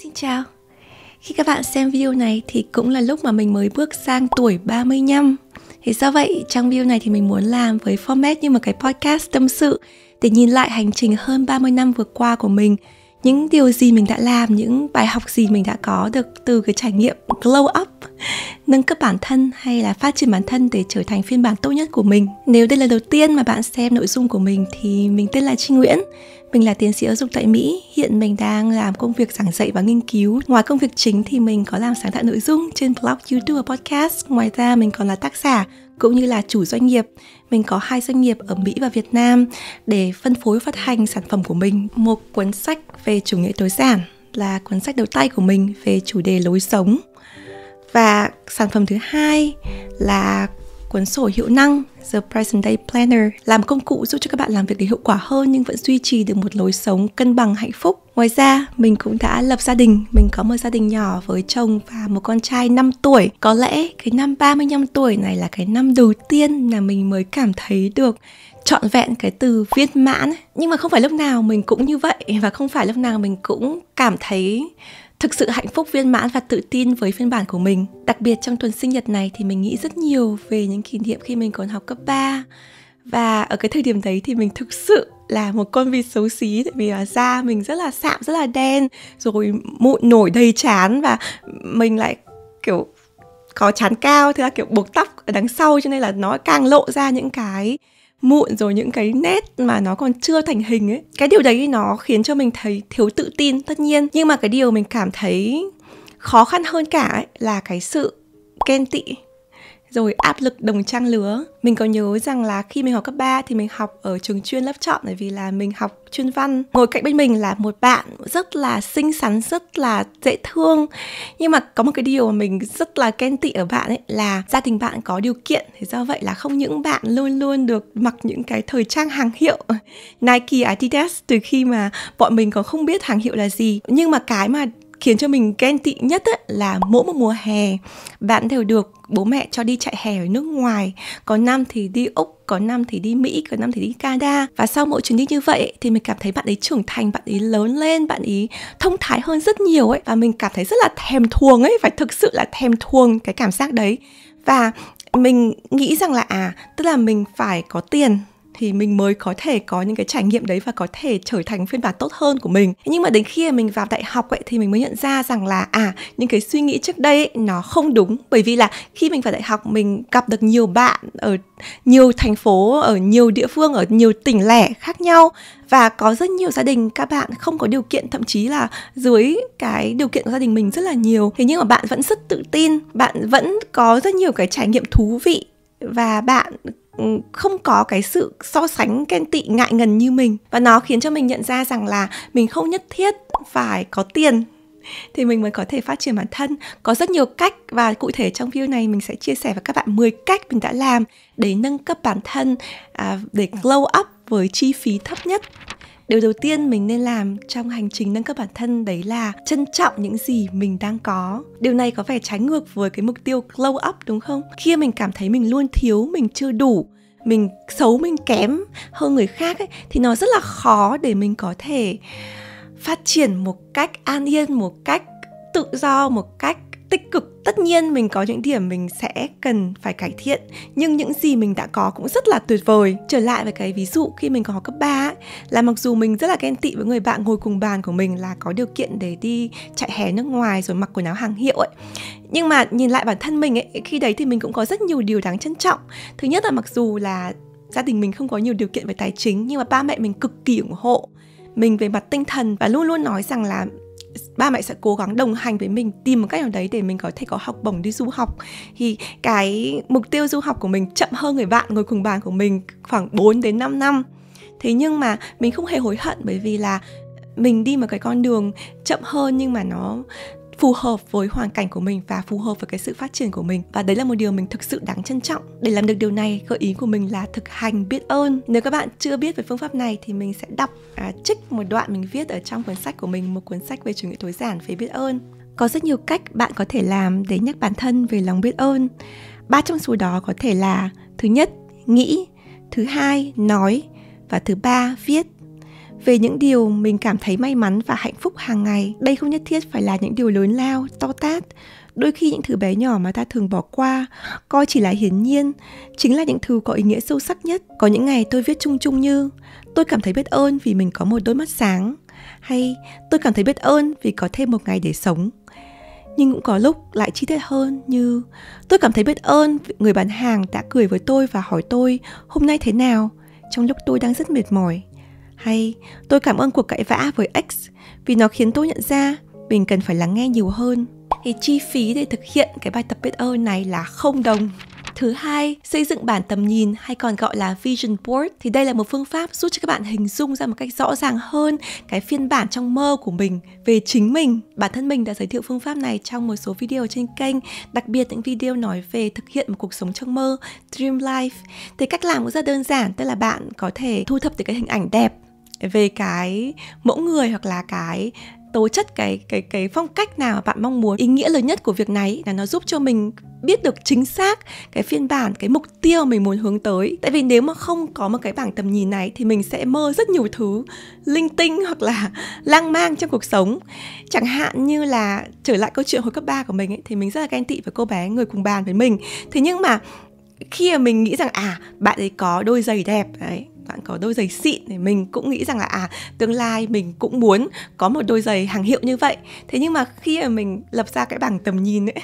Xin chào Khi các bạn xem video này thì cũng là lúc mà mình mới bước sang tuổi 35 Thì do vậy trong video này thì mình muốn làm với format như một cái podcast tâm sự Để nhìn lại hành trình hơn 30 năm vừa qua của mình những điều gì mình đã làm, những bài học gì mình đã có được từ cái trải nghiệm glow up, nâng cấp bản thân hay là phát triển bản thân để trở thành phiên bản tốt nhất của mình. Nếu đây là đầu tiên mà bạn xem nội dung của mình thì mình tên là Trinh Nguyễn mình là tiến sĩ giáo dục tại Mỹ, hiện mình đang làm công việc giảng dạy và nghiên cứu. Ngoài công việc chính thì mình có làm sáng tạo nội dung trên blog, YouTube và podcast. Ngoài ra mình còn là tác giả cũng như là chủ doanh nghiệp. Mình có hai doanh nghiệp ở Mỹ và Việt Nam để phân phối phát hành sản phẩm của mình. Một cuốn sách về chủ nghĩa tối giản là cuốn sách đầu tay của mình về chủ đề lối sống. Và sản phẩm thứ hai là cuốn sổ hiệu năng The Present Day Planner làm công cụ giúp cho các bạn làm việc để hiệu quả hơn nhưng vẫn duy trì được một lối sống cân bằng hạnh phúc. Ngoài ra, mình cũng đã lập gia đình, mình có một gia đình nhỏ với chồng và một con trai 5 tuổi. Có lẽ cái năm 35 tuổi này là cái năm đầu tiên là mình mới cảm thấy được trọn vẹn cái từ viên mãn. Nhưng mà không phải lúc nào mình cũng như vậy và không phải lúc nào mình cũng cảm thấy thực sự hạnh phúc viên mãn và tự tin với phiên bản của mình. Đặc biệt trong tuần sinh nhật này thì mình nghĩ rất nhiều về những kỷ niệm khi mình còn học cấp 3. Và ở cái thời điểm đấy thì mình thực sự là một con vịt xấu xí tại vì là da mình rất là sạm, rất là đen, rồi mụn nổi đầy chán và mình lại kiểu có chán cao thế là kiểu buộc tóc ở đằng sau cho nên là nó càng lộ ra những cái mụn rồi những cái nét mà nó còn chưa thành hình ấy cái điều đấy nó khiến cho mình thấy thiếu tự tin tất nhiên nhưng mà cái điều mình cảm thấy khó khăn hơn cả ấy là cái sự ghen tị rồi áp lực đồng trang lứa. Mình có nhớ rằng là khi mình học cấp 3 thì mình học ở trường chuyên lớp chọn bởi vì là mình học chuyên văn. Ngồi cạnh bên mình là một bạn rất là xinh xắn, rất là dễ thương. Nhưng mà có một cái điều mà mình rất là ghen tị ở bạn ấy là gia đình bạn có điều kiện. Thế do vậy là không những bạn luôn luôn được mặc những cái thời trang hàng hiệu Nike, Adidas từ khi mà bọn mình còn không biết hàng hiệu là gì. Nhưng mà cái mà khiến cho mình ghen tị nhất ấy, là mỗi một mùa hè bạn đều được bố mẹ cho đi chạy hè ở nước ngoài có năm thì đi úc có năm thì đi mỹ có năm thì đi canada và sau mỗi chuyến đi như vậy thì mình cảm thấy bạn ấy trưởng thành bạn ấy lớn lên bạn ấy thông thái hơn rất nhiều ấy và mình cảm thấy rất là thèm thuồng ấy phải thực sự là thèm thuồng cái cảm giác đấy và mình nghĩ rằng là à tức là mình phải có tiền thì mình mới có thể có những cái trải nghiệm đấy và có thể trở thành phiên bản tốt hơn của mình nhưng mà đến khi mình vào đại học ấy thì mình mới nhận ra rằng là à những cái suy nghĩ trước đây ấy, nó không đúng bởi vì là khi mình vào đại học mình gặp được nhiều bạn ở nhiều thành phố ở nhiều địa phương ở nhiều tỉnh lẻ khác nhau và có rất nhiều gia đình các bạn không có điều kiện thậm chí là dưới cái điều kiện của gia đình mình rất là nhiều thế nhưng mà bạn vẫn rất tự tin bạn vẫn có rất nhiều cái trải nghiệm thú vị và bạn Ừ, không có cái sự so sánh ghen tị ngại ngần như mình và nó khiến cho mình nhận ra rằng là mình không nhất thiết phải có tiền thì mình mới có thể phát triển bản thân. Có rất nhiều cách và cụ thể trong video này mình sẽ chia sẻ với các bạn 10 cách mình đã làm để nâng cấp bản thân à, để glow up với chi phí thấp nhất điều đầu tiên mình nên làm trong hành trình nâng cấp bản thân đấy là trân trọng những gì mình đang có điều này có vẻ trái ngược với cái mục tiêu glow up đúng không khi mình cảm thấy mình luôn thiếu mình chưa đủ mình xấu mình kém hơn người khác ấy, thì nó rất là khó để mình có thể phát triển một cách an yên một cách tự do một cách tích cực tất nhiên mình có những điểm mình sẽ cần phải cải thiện nhưng những gì mình đã có cũng rất là tuyệt vời trở lại với cái ví dụ khi mình còn học cấp 3 là mặc dù mình rất là ghen tị với người bạn ngồi cùng bàn của mình là có điều kiện để đi chạy hè nước ngoài rồi mặc quần áo hàng hiệu ấy nhưng mà nhìn lại bản thân mình ấy khi đấy thì mình cũng có rất nhiều điều đáng trân trọng thứ nhất là mặc dù là gia đình mình không có nhiều điều kiện về tài chính nhưng mà ba mẹ mình cực kỳ ủng hộ mình về mặt tinh thần và luôn luôn nói rằng là ba mẹ sẽ cố gắng đồng hành với mình tìm một cách nào đấy để mình có thể có học bổng đi du học thì cái mục tiêu du học của mình chậm hơn người bạn ngồi cùng bàn của mình khoảng 4 đến 5 năm thế nhưng mà mình không hề hối hận bởi vì là mình đi một cái con đường chậm hơn nhưng mà nó phù hợp với hoàn cảnh của mình và phù hợp với cái sự phát triển của mình và đấy là một điều mình thực sự đáng trân trọng để làm được điều này gợi ý của mình là thực hành biết ơn nếu các bạn chưa biết về phương pháp này thì mình sẽ đọc à, trích một đoạn mình viết ở trong cuốn sách của mình một cuốn sách về chủ nghĩa tối giản về biết ơn có rất nhiều cách bạn có thể làm để nhắc bản thân về lòng biết ơn ba trong số đó có thể là thứ nhất nghĩ thứ hai nói và thứ ba viết về những điều mình cảm thấy may mắn và hạnh phúc hàng ngày. Đây không nhất thiết phải là những điều lớn lao, to tát, đôi khi những thứ bé nhỏ mà ta thường bỏ qua coi chỉ là hiển nhiên chính là những thứ có ý nghĩa sâu sắc nhất có những ngày tôi viết chung chung như tôi cảm thấy biết ơn vì mình có một đôi mắt sáng hay tôi cảm thấy biết ơn vì có thêm một ngày để sống nhưng cũng có lúc lại chi tiết hơn như tôi cảm thấy biết ơn vì người bán hàng đã cười với tôi và hỏi tôi hôm nay thế nào trong lúc tôi đang rất mệt mỏi hay tôi cảm ơn cuộc cãi vã với ex vì nó khiến tôi nhận ra mình cần phải lắng nghe nhiều hơn. Thì chi phí để thực hiện cái bài tập biết ơn này là không đồng. Thứ hai, xây dựng bản tầm nhìn hay còn gọi là vision board thì đây là một phương pháp giúp cho các bạn hình dung ra một cách rõ ràng hơn cái phiên bản trong mơ của mình về chính mình. Bản thân mình đã giới thiệu phương pháp này trong một số video trên kênh, đặc biệt những video nói về thực hiện một cuộc sống trong mơ, dream life. Thì cách làm cũng rất đơn giản, tức là bạn có thể thu thập được cái hình ảnh đẹp về cái mẫu người hoặc là cái tố chất cái cái cái phong cách nào bạn mong muốn ý nghĩa lớn nhất của việc này là nó giúp cho mình biết được chính xác cái phiên bản cái mục tiêu mình muốn hướng tới tại vì nếu mà không có một cái bảng tầm nhìn này thì mình sẽ mơ rất nhiều thứ linh tinh hoặc là lang mang trong cuộc sống chẳng hạn như là trở lại câu chuyện hồi cấp 3 của mình ấy, thì mình rất là ghen tị với cô bé người cùng bàn với mình thế nhưng mà khi mà mình nghĩ rằng à bạn ấy có đôi giày đẹp đấy bạn có đôi giày xịn thì mình cũng nghĩ rằng là à tương lai mình cũng muốn có một đôi giày hàng hiệu như vậy thế nhưng mà khi mà mình lập ra cái bảng tầm nhìn ấy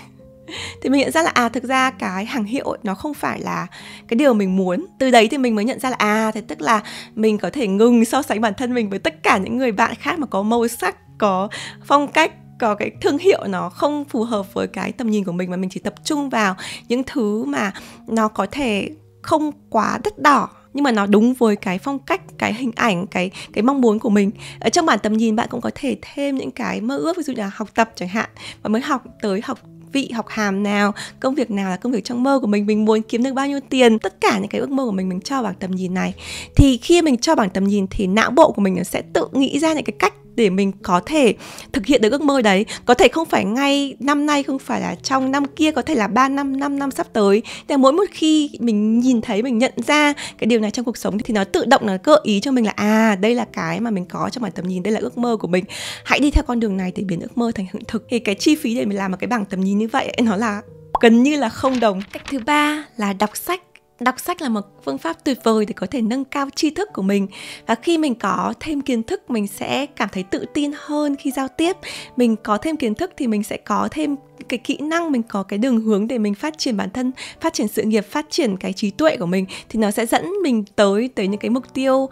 thì mình nhận ra là à thực ra cái hàng hiệu nó không phải là cái điều mình muốn từ đấy thì mình mới nhận ra là à thế tức là mình có thể ngừng so sánh bản thân mình với tất cả những người bạn khác mà có màu sắc có phong cách có cái thương hiệu nó không phù hợp với cái tầm nhìn của mình mà mình chỉ tập trung vào những thứ mà nó có thể không quá đắt đỏ nhưng mà nó đúng với cái phong cách cái hình ảnh cái cái mong muốn của mình ở trong bản tầm nhìn bạn cũng có thể thêm những cái mơ ước ví dụ như là học tập chẳng hạn và mới học tới học vị học hàm nào công việc nào là công việc trong mơ của mình mình muốn kiếm được bao nhiêu tiền tất cả những cái ước mơ của mình mình cho bảng tầm nhìn này thì khi mình cho bảng tầm nhìn thì não bộ của mình sẽ tự nghĩ ra những cái cách để mình có thể thực hiện được ước mơ đấy có thể không phải ngay năm nay không phải là trong năm kia có thể là 3 năm 5 năm sắp tới Nhưng mỗi một khi mình nhìn thấy mình nhận ra cái điều này trong cuộc sống thì nó tự động nó gợi ý cho mình là à đây là cái mà mình có trong bản tầm nhìn đây là ước mơ của mình hãy đi theo con đường này để biến ước mơ thành hiện thực thì cái chi phí để mình làm một cái bảng tầm nhìn như vậy nó là gần như là không đồng cách thứ ba là đọc sách đọc sách là một phương pháp tuyệt vời để có thể nâng cao tri thức của mình và khi mình có thêm kiến thức mình sẽ cảm thấy tự tin hơn khi giao tiếp mình có thêm kiến thức thì mình sẽ có thêm cái kỹ năng mình có cái đường hướng để mình phát triển bản thân phát triển sự nghiệp phát triển cái trí tuệ của mình thì nó sẽ dẫn mình tới tới những cái mục tiêu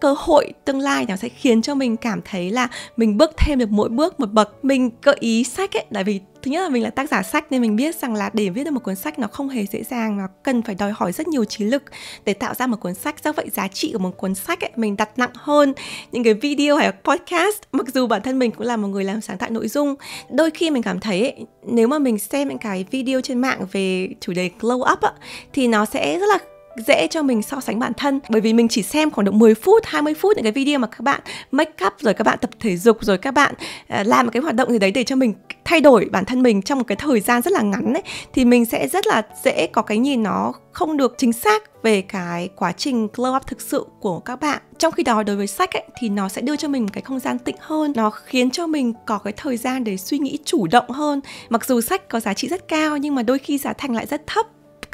cơ hội tương lai nó sẽ khiến cho mình cảm thấy là mình bước thêm được mỗi bước một bậc mình gợi ý sách ấy tại vì thứ nhất là mình là tác giả sách nên mình biết rằng là để viết được một cuốn sách nó không hề dễ dàng mà cần phải đòi hỏi rất nhiều trí lực để tạo ra một cuốn sách do vậy giá trị của một cuốn sách ấy, mình đặt nặng hơn những cái video hay podcast mặc dù bản thân mình cũng là một người làm sáng tạo nội dung đôi khi mình cảm thấy ấy, nếu mà mình xem những cái video trên mạng về chủ đề glow up ấy, thì nó sẽ rất là dễ cho mình so sánh bản thân bởi vì mình chỉ xem khoảng độ 10 phút 20 phút những cái video mà các bạn make up rồi các bạn tập thể dục rồi các bạn à, làm một cái hoạt động gì đấy để cho mình thay đổi bản thân mình trong một cái thời gian rất là ngắn ấy thì mình sẽ rất là dễ có cái nhìn nó không được chính xác về cái quá trình glow up thực sự của các bạn trong khi đó đối với sách ấy, thì nó sẽ đưa cho mình cái không gian tịnh hơn nó khiến cho mình có cái thời gian để suy nghĩ chủ động hơn mặc dù sách có giá trị rất cao nhưng mà đôi khi giá thành lại rất thấp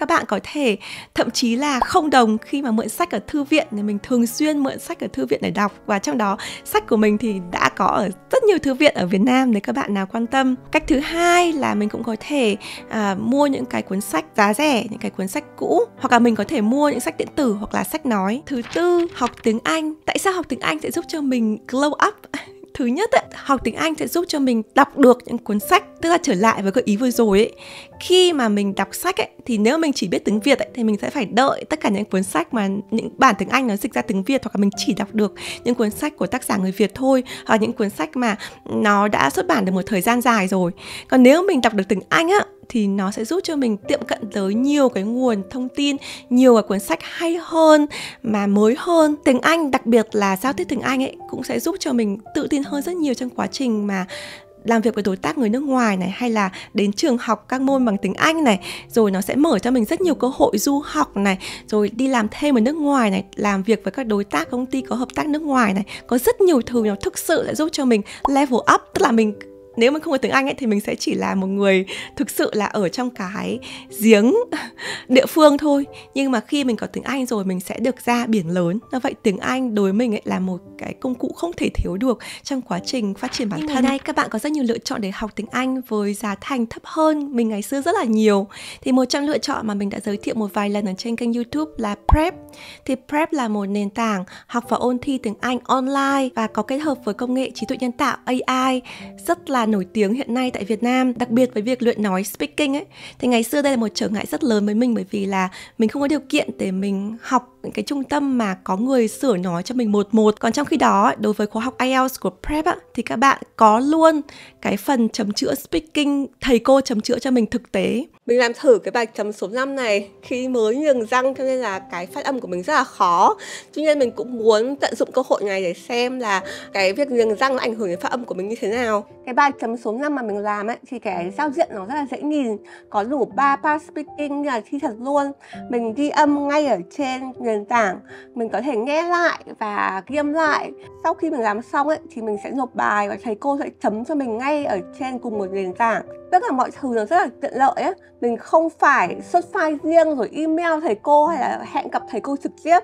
các bạn có thể thậm chí là không đồng khi mà mượn sách ở thư viện thì mình thường xuyên mượn sách ở thư viện để đọc và trong đó sách của mình thì đã có ở rất nhiều thư viện ở Việt Nam nếu các bạn nào quan tâm cách thứ hai là mình cũng có thể à, mua những cái cuốn sách giá rẻ những cái cuốn sách cũ hoặc là mình có thể mua những sách điện tử hoặc là sách nói thứ tư học tiếng Anh tại sao học tiếng Anh sẽ giúp cho mình glow up thứ nhất ấy, học tiếng Anh sẽ giúp cho mình đọc được những cuốn sách tức là trở lại với cái ý vừa rồi ấy khi mà mình đọc sách ấy thì nếu mình chỉ biết tiếng Việt ấy, thì mình sẽ phải đợi tất cả những cuốn sách mà những bản tiếng Anh nó dịch ra tiếng Việt hoặc là mình chỉ đọc được những cuốn sách của tác giả người Việt thôi hoặc những cuốn sách mà nó đã xuất bản được một thời gian dài rồi còn nếu mình đọc được tiếng Anh á thì nó sẽ giúp cho mình tiệm cận tới nhiều cái nguồn thông tin nhiều cái cuốn sách hay hơn mà mới hơn tiếng anh đặc biệt là giao tiếp tiếng anh ấy cũng sẽ giúp cho mình tự tin hơn rất nhiều trong quá trình mà làm việc với đối tác người nước ngoài này hay là đến trường học các môn bằng tiếng Anh này rồi nó sẽ mở cho mình rất nhiều cơ hội du học này rồi đi làm thêm ở nước ngoài này làm việc với các đối tác công ty có hợp tác nước ngoài này có rất nhiều thứ nó thực sự sẽ giúp cho mình level up tức là mình nếu mình không có tiếng Anh ấy thì mình sẽ chỉ là một người thực sự là ở trong cái giếng địa phương thôi nhưng mà khi mình có tiếng Anh rồi mình sẽ được ra biển lớn do vậy tiếng Anh đối với mình ấy là một cái công cụ không thể thiếu được trong quá trình phát triển bản nhưng thân ngày nay các bạn có rất nhiều lựa chọn để học tiếng Anh với giá thành thấp hơn mình ngày xưa rất là nhiều thì một trong lựa chọn mà mình đã giới thiệu một vài lần ở trên kênh YouTube là Prep thì Prep là một nền tảng học và ôn thi tiếng Anh online và có kết hợp với công nghệ trí tuệ nhân tạo AI rất là nổi tiếng hiện nay tại Việt Nam, đặc biệt với việc luyện nói speaking ấy. Thì ngày xưa đây là một trở ngại rất lớn với mình bởi vì là mình không có điều kiện để mình học những cái trung tâm mà có người sửa nói cho mình một một còn trong khi đó đối với khóa học IELTS của Prep á, thì các bạn có luôn cái phần chấm chữa speaking thầy cô chấm chữa cho mình thực tế mình làm thử cái bài chấm số 5 này khi mới nhường răng cho nên là cái phát âm của mình rất là khó tuy nhiên mình cũng muốn tận dụng cơ hội này để xem là cái việc nhường răng nó ảnh hưởng đến phát âm của mình như thế nào cái bài chấm số 5 mà mình làm ấy thì cái giao diện nó rất là dễ nhìn có đủ ba part speaking là thi thật luôn mình ghi âm ngay ở trên nền tảng mình có thể nghe lại và ghi âm lại sau khi mình làm xong ấy thì mình sẽ nộp bài và thầy cô sẽ chấm cho mình ngay ở trên cùng một nền tảng tất cả mọi thứ nó rất là tiện lợi ấy mình không phải xuất file riêng rồi email thầy cô hay là hẹn gặp thầy cô trực tiếp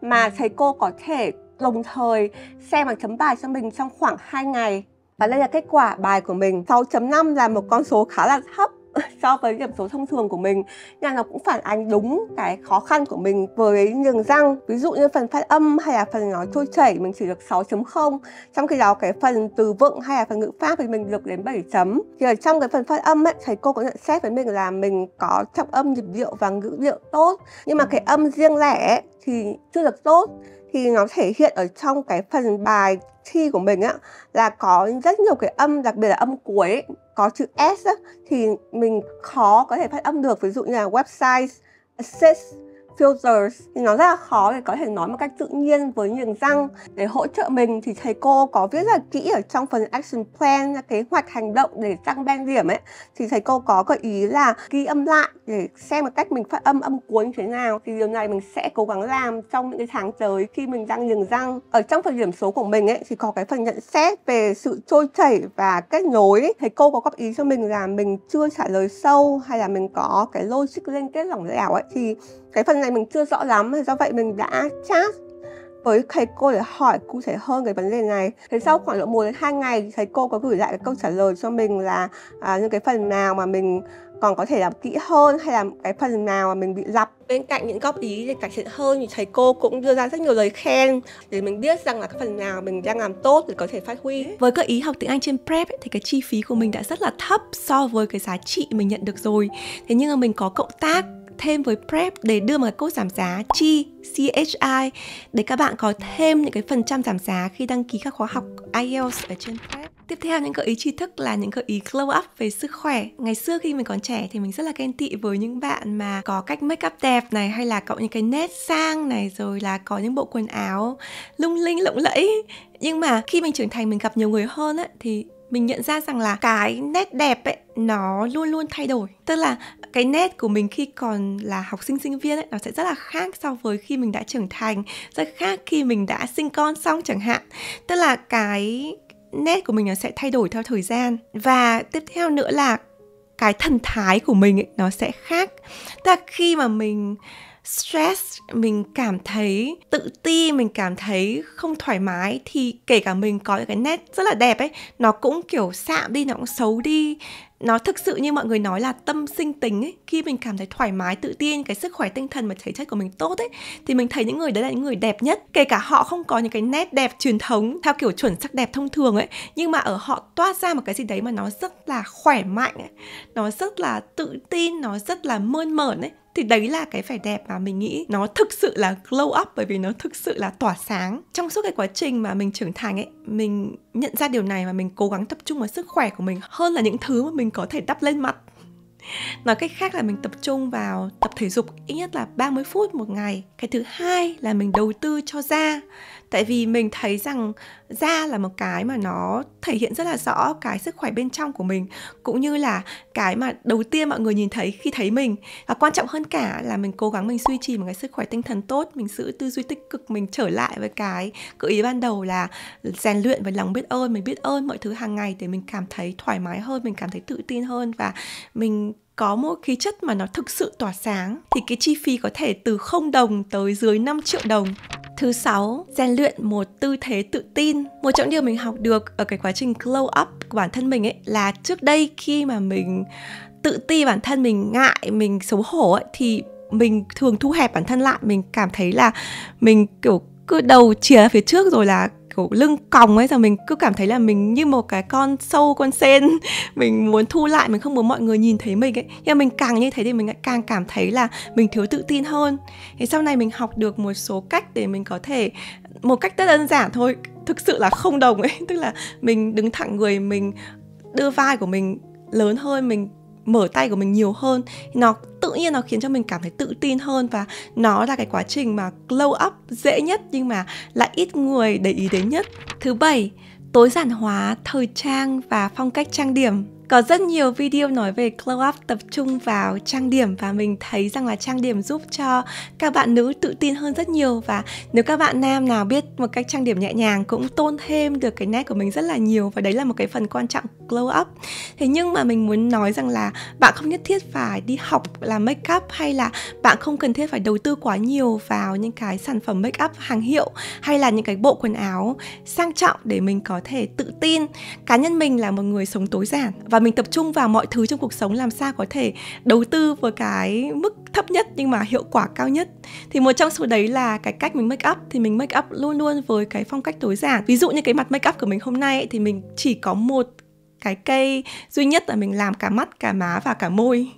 mà thầy cô có thể đồng thời xem và chấm bài cho mình trong khoảng 2 ngày và đây là kết quả bài của mình 6.5 là một con số khá là thấp so với điểm số thông thường của mình nhà nó cũng phản ánh đúng cái khó khăn của mình với nhường răng ví dụ như phần phát âm hay là phần nói trôi chảy mình chỉ được 6.0 trong khi đó cái phần từ vựng hay là phần ngữ pháp thì mình được đến 7 chấm thì ở trong cái phần phát âm ấy thầy cô có nhận xét với mình là mình có trọng âm nhịp điệu và ngữ điệu tốt nhưng mà ừ. cái âm riêng lẻ thì chưa được tốt thì nó thể hiện ở trong cái phần bài thi của mình á là có rất nhiều cái âm đặc biệt là âm cuối ấy, có chữ s á, thì mình khó có thể phát âm được ví dụ như là website access filters thì nó rất là khó để có thể nói một cách tự nhiên với nhường răng để hỗ trợ mình thì thầy cô có viết rất là kỹ ở trong phần action plan kế hoạch hành động để răng ban điểm ấy thì thầy cô có gợi ý là ghi âm lại để xem một cách mình phát âm âm cuối như thế nào thì điều này mình sẽ cố gắng làm trong những cái tháng tới khi mình đang nhường răng ở trong phần điểm số của mình ấy thì có cái phần nhận xét về sự trôi chảy và kết nối thầy cô có góp ý cho mình là mình chưa trả lời sâu hay là mình có cái logic liên kết lỏng lẻo ấy thì cái phần này mình chưa rõ lắm do vậy mình đã chat với thầy cô để hỏi cụ thể hơn cái vấn đề này thế sau khoảng độ một đến hai ngày thầy cô có gửi lại cái câu trả lời cho mình là à, những cái phần nào mà mình còn có thể làm kỹ hơn hay là cái phần nào mà mình bị lặp bên cạnh những góp ý để cải thiện hơn thì thầy cô cũng đưa ra rất nhiều lời khen để mình biết rằng là cái phần nào mình đang làm tốt để có thể phát huy với các ý học tiếng Anh trên prep ấy, thì cái chi phí của mình đã rất là thấp so với cái giá trị mình nhận được rồi thế nhưng mà mình có cộng tác thêm với prep để đưa một cái code giảm giá chi CHI để các bạn có thêm những cái phần trăm giảm giá khi đăng ký các khóa học IELTS ở trên prep. Tiếp theo những gợi ý tri thức là những gợi ý glow up về sức khỏe. Ngày xưa khi mình còn trẻ thì mình rất là ghen tị với những bạn mà có cách make up đẹp này hay là có những cái nét sang này rồi là có những bộ quần áo lung linh lộng lẫy nhưng mà khi mình trưởng thành mình gặp nhiều người hơn ấy, thì mình nhận ra rằng là cái nét đẹp ấy nó luôn luôn thay đổi tức là cái nét của mình khi còn là học sinh sinh viên ấy nó sẽ rất là khác so với khi mình đã trưởng thành rất khác khi mình đã sinh con xong chẳng hạn tức là cái nét của mình nó sẽ thay đổi theo thời gian và tiếp theo nữa là cái thần thái của mình ấy, nó sẽ khác tức là khi mà mình stress mình cảm thấy tự ti mình cảm thấy không thoải mái thì kể cả mình có những cái nét rất là đẹp ấy nó cũng kiểu sạm đi nó cũng xấu đi nó thực sự như mọi người nói là tâm sinh tính ấy khi mình cảm thấy thoải mái tự tin cái sức khỏe tinh thần và thể chất của mình tốt ấy thì mình thấy những người đấy là những người đẹp nhất kể cả họ không có những cái nét đẹp truyền thống theo kiểu chuẩn sắc đẹp thông thường ấy nhưng mà ở họ toát ra một cái gì đấy mà nó rất là khỏe mạnh ấy nó rất là tự tin nó rất là mơn mởn ấy thì đấy là cái vẻ đẹp mà mình nghĩ nó thực sự là glow up bởi vì nó thực sự là tỏa sáng trong suốt cái quá trình mà mình trưởng thành ấy mình nhận ra điều này và mình cố gắng tập trung vào sức khỏe của mình hơn là những thứ mà mình có thể đắp lên mặt Nói cách khác là mình tập trung vào tập thể dục ít nhất là 30 phút một ngày. Cái thứ hai là mình đầu tư cho da tại vì mình thấy rằng da là một cái mà nó thể hiện rất là rõ cái sức khỏe bên trong của mình cũng như là cái mà đầu tiên mọi người nhìn thấy khi thấy mình và quan trọng hơn cả là mình cố gắng mình duy trì một cái sức khỏe tinh thần tốt mình giữ tư duy tích cực mình trở lại với cái cự ý ban đầu là rèn luyện và lòng biết ơn mình biết ơn mọi thứ hàng ngày để mình cảm thấy thoải mái hơn mình cảm thấy tự tin hơn và mình có một khí chất mà nó thực sự tỏa sáng thì cái chi phí có thể từ không đồng tới dưới 5 triệu đồng Thứ sáu, rèn luyện một tư thế tự tin. Một trong điều mình học được ở cái quá trình glow up của bản thân mình ấy là trước đây khi mà mình tự ti bản thân mình ngại mình xấu hổ ấy, thì mình thường thu hẹp bản thân lại mình cảm thấy là mình kiểu cứ đầu chìa phía trước rồi là kiểu lưng còng ấy giờ mình cứ cảm thấy là mình như một cái con sâu con sen mình muốn thu lại mình không muốn mọi người nhìn thấy mình ấy nhưng mình càng như thế thì mình lại càng cảm thấy là mình thiếu tự tin hơn thì sau này mình học được một số cách để mình có thể một cách rất đơn giản thôi thực sự là không đồng ấy tức là mình đứng thẳng người mình đưa vai của mình lớn hơn mình mở tay của mình nhiều hơn nó tự nhiên nó khiến cho mình cảm thấy tự tin hơn và nó là cái quá trình mà glow up dễ nhất nhưng mà lại ít người để ý đến nhất thứ bảy tối giản hóa thời trang và phong cách trang điểm có rất nhiều video nói về glow up tập trung vào trang điểm và mình thấy rằng là trang điểm giúp cho các bạn nữ tự tin hơn rất nhiều và nếu các bạn nam nào biết một cách trang điểm nhẹ nhàng cũng tôn thêm được cái nét của mình rất là nhiều và đấy là một cái phần quan trọng glow up thế nhưng mà mình muốn nói rằng là bạn không nhất thiết phải đi học làm make up hay là bạn không cần thiết phải đầu tư quá nhiều vào những cái sản phẩm make up hàng hiệu hay là những cái bộ quần áo sang trọng để mình có thể tự tin cá nhân mình là một người sống tối giản và mình tập trung vào mọi thứ trong cuộc sống làm sao có thể đầu tư với cái mức thấp nhất nhưng mà hiệu quả cao nhất thì một trong số đấy là cái cách mình make up thì mình make up luôn luôn với cái phong cách tối giản ví dụ như cái mặt make up của mình hôm nay ấy, thì mình chỉ có một cái cây duy nhất là mình làm cả mắt cả má và cả môi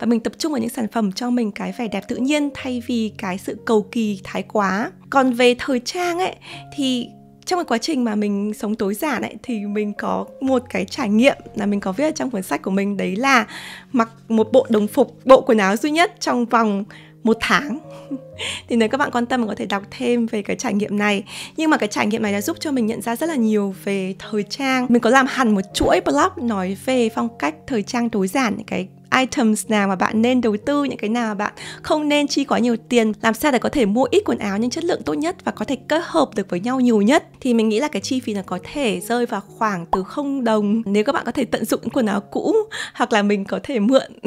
và mình tập trung vào những sản phẩm cho mình cái vẻ đẹp tự nhiên thay vì cái sự cầu kỳ thái quá còn về thời trang ấy thì trong cái quá trình mà mình sống tối giản ấy thì mình có một cái trải nghiệm là mình có viết ở trong cuốn sách của mình đấy là mặc một bộ đồng phục bộ quần áo duy nhất trong vòng một tháng thì nếu các bạn quan tâm có thể đọc thêm về cái trải nghiệm này nhưng mà cái trải nghiệm này đã giúp cho mình nhận ra rất là nhiều về thời trang mình có làm hẳn một chuỗi blog nói về phong cách thời trang tối giản những cái items nào mà bạn nên đầu tư những cái nào mà bạn không nên chi quá nhiều tiền làm sao để có thể mua ít quần áo nhưng chất lượng tốt nhất và có thể kết hợp được với nhau nhiều nhất thì mình nghĩ là cái chi phí là có thể rơi vào khoảng từ không đồng nếu các bạn có thể tận dụng quần áo cũ hoặc là mình có thể mượn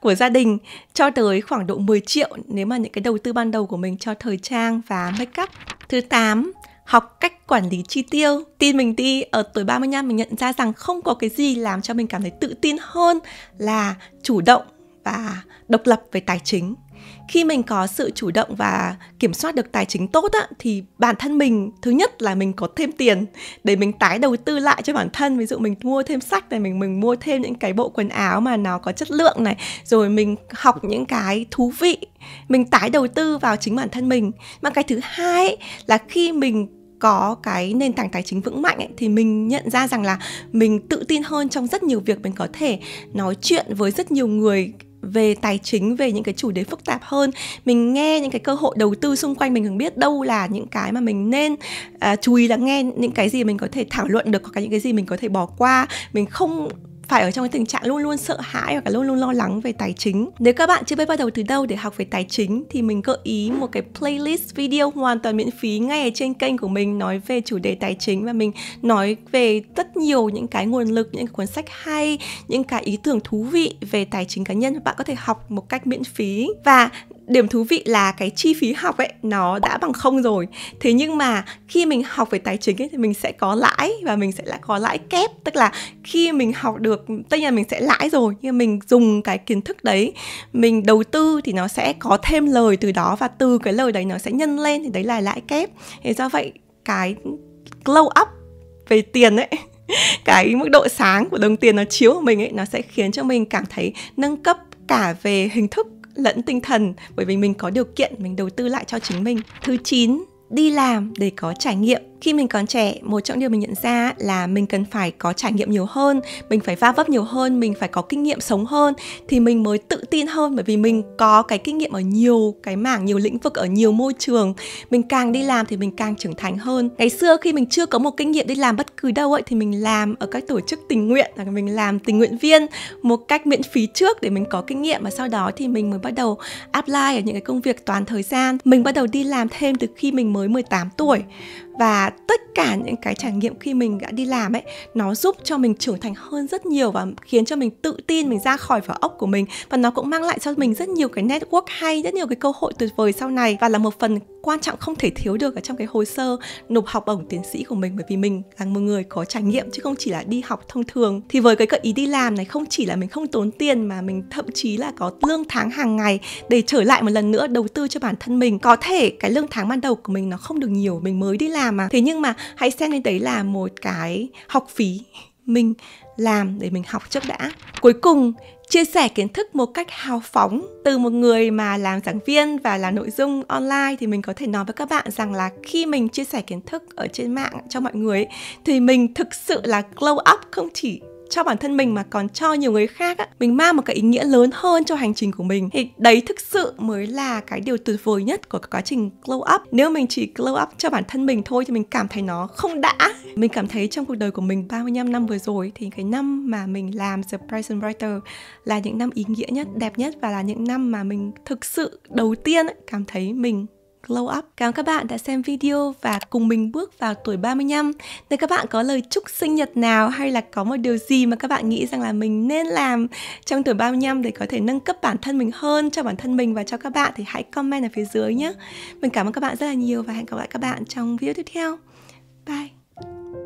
của gia đình cho tới khoảng độ 10 triệu nếu mà những cái đầu tư ban đầu của mình cho thời trang và make up. Thứ 8, học cách quản lý chi tiêu. Tin mình đi, ở tuổi 35 mình nhận ra rằng không có cái gì làm cho mình cảm thấy tự tin hơn là chủ động và độc lập về tài chính. Khi mình có sự chủ động và kiểm soát được tài chính tốt á, thì bản thân mình thứ nhất là mình có thêm tiền để mình tái đầu tư lại cho bản thân ví dụ mình mua thêm sách này mình mình mua thêm những cái bộ quần áo mà nó có chất lượng này rồi mình học những cái thú vị mình tái đầu tư vào chính bản thân mình mà cái thứ hai ấy, là khi mình có cái nền tảng tài chính vững mạnh ấy, thì mình nhận ra rằng là mình tự tin hơn trong rất nhiều việc mình có thể nói chuyện với rất nhiều người về tài chính về những cái chủ đề phức tạp hơn mình nghe những cái cơ hội đầu tư xung quanh mình biết đâu là những cái mà mình nên à, chú ý là nghe những cái gì mình có thể thảo luận được hoặc là những cái gì mình có thể bỏ qua mình không phải ở trong cái tình trạng luôn luôn sợ hãi hoặc là luôn luôn lo lắng về tài chính. Nếu các bạn chưa biết bắt đầu từ đâu để học về tài chính thì mình gợi ý một cái playlist video hoàn toàn miễn phí ngay ở trên kênh của mình nói về chủ đề tài chính và mình nói về rất nhiều những cái nguồn lực, những cuốn sách hay, những cái ý tưởng thú vị về tài chính cá nhân bạn có thể học một cách miễn phí. Và điểm thú vị là cái chi phí học ấy nó đã bằng không rồi thế nhưng mà khi mình học về tài chính ấy, thì mình sẽ có lãi và mình sẽ lại có lãi kép tức là khi mình học được tất nhiên là mình sẽ lãi rồi nhưng mình dùng cái kiến thức đấy mình đầu tư thì nó sẽ có thêm lời từ đó và từ cái lời đấy nó sẽ nhân lên thì đấy là lãi kép thế do vậy cái glow up về tiền ấy cái mức độ sáng của đồng tiền nó chiếu vào mình ấy nó sẽ khiến cho mình cảm thấy nâng cấp cả về hình thức lẫn tinh thần bởi vì mình có điều kiện mình đầu tư lại cho chính mình thứ 9 đi làm để có trải nghiệm khi mình còn trẻ một trong điều mình nhận ra là mình cần phải có trải nghiệm nhiều hơn mình phải va vấp nhiều hơn mình phải có kinh nghiệm sống hơn thì mình mới tự tin hơn bởi vì mình có cái kinh nghiệm ở nhiều cái mảng nhiều lĩnh vực ở nhiều môi trường mình càng đi làm thì mình càng trưởng thành hơn ngày xưa khi mình chưa có một kinh nghiệm đi làm bất cứ đâu ấy thì mình làm ở các tổ chức tình nguyện là mình làm tình nguyện viên một cách miễn phí trước để mình có kinh nghiệm và sau đó thì mình mới bắt đầu apply ở những cái công việc toàn thời gian mình bắt đầu đi làm thêm từ khi mình mới 18 tuổi và tất cả những cái trải nghiệm khi mình đã đi làm ấy nó giúp cho mình trưởng thành hơn rất nhiều và khiến cho mình tự tin mình ra khỏi vỏ ốc của mình và nó cũng mang lại cho mình rất nhiều cái network hay rất nhiều cái cơ hội tuyệt vời sau này và là một phần quan trọng không thể thiếu được ở trong cái hồ sơ nộp học bổng tiến sĩ của mình bởi vì mình là một người có trải nghiệm chứ không chỉ là đi học thông thường thì với cái gợi ý đi làm này không chỉ là mình không tốn tiền mà mình thậm chí là có lương tháng hàng ngày để trở lại một lần nữa đầu tư cho bản thân mình có thể cái lương tháng ban đầu của mình nó không được nhiều mình mới đi làm làm mà thế nhưng mà hãy xem đến đấy là một cái học phí mình làm để mình học trước đã cuối cùng chia sẻ kiến thức một cách hào phóng từ một người mà làm giảng viên và làm nội dung online thì mình có thể nói với các bạn rằng là khi mình chia sẻ kiến thức ở trên mạng cho mọi người thì mình thực sự là glow up không chỉ cho bản thân mình mà còn cho nhiều người khác á, mình mang một cái ý nghĩa lớn hơn cho hành trình của mình thì đấy thực sự mới là cái điều tuyệt vời nhất của quá trình glow up nếu mình chỉ glow up cho bản thân mình thôi thì mình cảm thấy nó không đã mình cảm thấy trong cuộc đời của mình 35 năm vừa rồi thì cái năm mà mình làm The Present Writer là những năm ý nghĩa nhất, đẹp nhất và là những năm mà mình thực sự đầu tiên cảm thấy mình Glow Up. Cảm ơn các bạn đã xem video và cùng mình bước vào tuổi 35. Nếu các bạn có lời chúc sinh nhật nào hay là có một điều gì mà các bạn nghĩ rằng là mình nên làm trong tuổi 35 để có thể nâng cấp bản thân mình hơn cho bản thân mình và cho các bạn thì hãy comment ở phía dưới nhé. Mình cảm ơn các bạn rất là nhiều và hẹn gặp lại các bạn trong video tiếp theo. Bye!